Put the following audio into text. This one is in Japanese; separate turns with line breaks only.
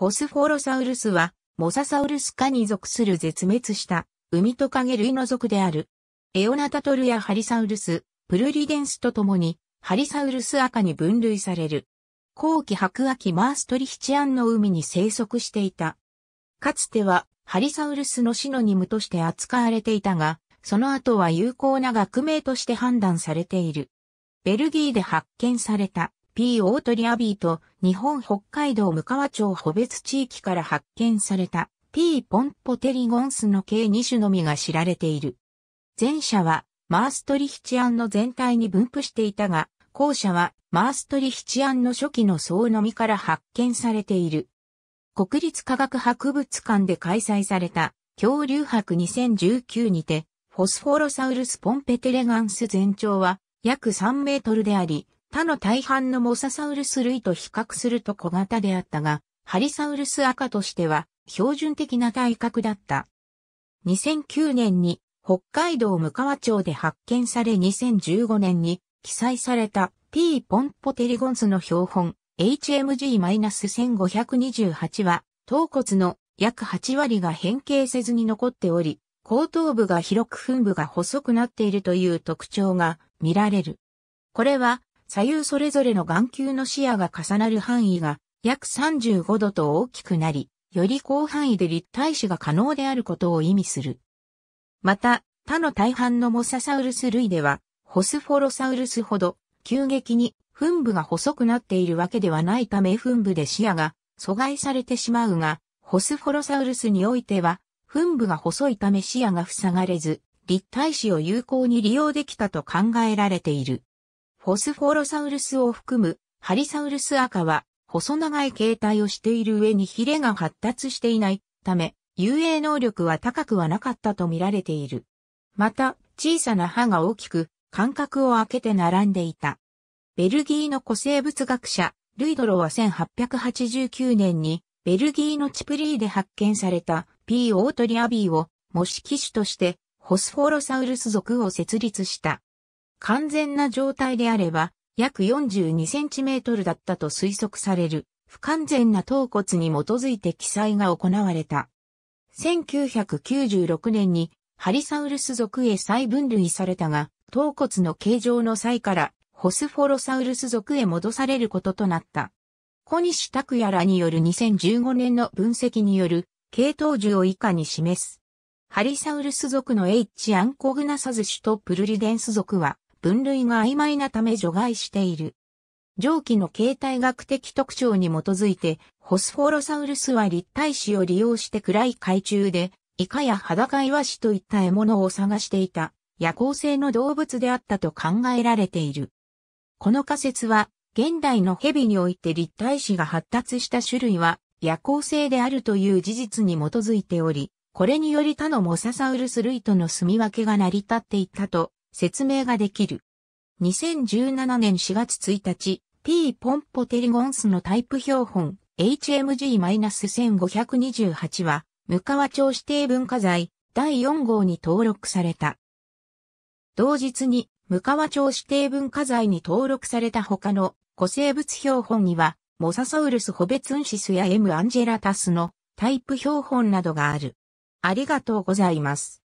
フォスフォロサウルスは、モササウルス科に属する絶滅した、ウミトカゲ類の属である。エオナタトルやハリサウルス、プルリデンスとともに、ハリサウルス赤に分類される。後期白亜紀マーストリヒチアンの海に生息していた。かつては、ハリサウルスの死のニムとして扱われていたが、その後は有効な学名として判断されている。ベルギーで発見された。P. オートリアビーと日本北海道向川町保別地域から発見された P. ポンポテリゴンスの計2種のみが知られている。前者はマーストリヒチアンの全体に分布していたが、後者はマーストリヒチアンの初期の層のみから発見されている。国立科学博物館で開催された恐竜博2019にて、フォスフォロサウルスポンペテレガンス全長は約3メートルであり、他の大半のモササウルス類と比較すると小型であったが、ハリサウルス赤としては標準的な体格だった。2009年に北海道向川町で発見され2015年に記載された P ポンポテリゴンスの標本 HMG-1528 は頭骨の約8割が変形せずに残っており、後頭部が広く墳部が細くなっているという特徴が見られる。これは左右それぞれの眼球の視野が重なる範囲が約35度と大きくなり、より広範囲で立体視が可能であることを意味する。また、他の大半のモササウルス類では、ホスフォロサウルスほど急激に噴部が細くなっているわけではないため噴部で視野が阻害されてしまうが、ホスフォロサウルスにおいては、噴部が細いため視野が塞がれず、立体視を有効に利用できたと考えられている。フォスフォロサウルスを含むハリサウルス赤は細長い形態をしている上にヒレが発達していないため、遊泳能力は高くはなかったと見られている。また、小さな歯が大きく、間隔を空けて並んでいた。ベルギーの古生物学者、ルイドロは1889年に、ベルギーのチプリーで発見された P. オートリアビーを模式種として、ホスフォロサウルス属を設立した。完全な状態であれば、約4 2トルだったと推測される、不完全な頭骨に基づいて記載が行われた。1996年にハリサウルス属へ再分類されたが、頭骨の形状の際からホスフォロサウルス属へ戻されることとなった。小西拓也らによる2015年の分析による系統樹を以下に示す。ハリサウルス属の H. アンコグナサズ種とプルリデンス属は分類が曖昧なため除外している。蒸気の形態学的特徴に基づいて、ホスフォロサウルスは立体子を利用して暗い海中で、イカや裸イワシといった獲物を探していた、夜行性の動物であったと考えられている。この仮説は、現代の蛇において立体子が発達した種類は、夜行性であるという事実に基づいており、これにより他のモササウルス類との住み分けが成り立っていたと説明ができる。2017年4月1日、P ポンポテリゴンスのタイプ標本 HMG-1528 は、チ川町指定文化財第4号に登録された。同日に、チ川町指定文化財に登録された他の古生物標本には、モササウルスホベツンシスや M アンジェラタスのタイプ標本などがある。ありがとうございます。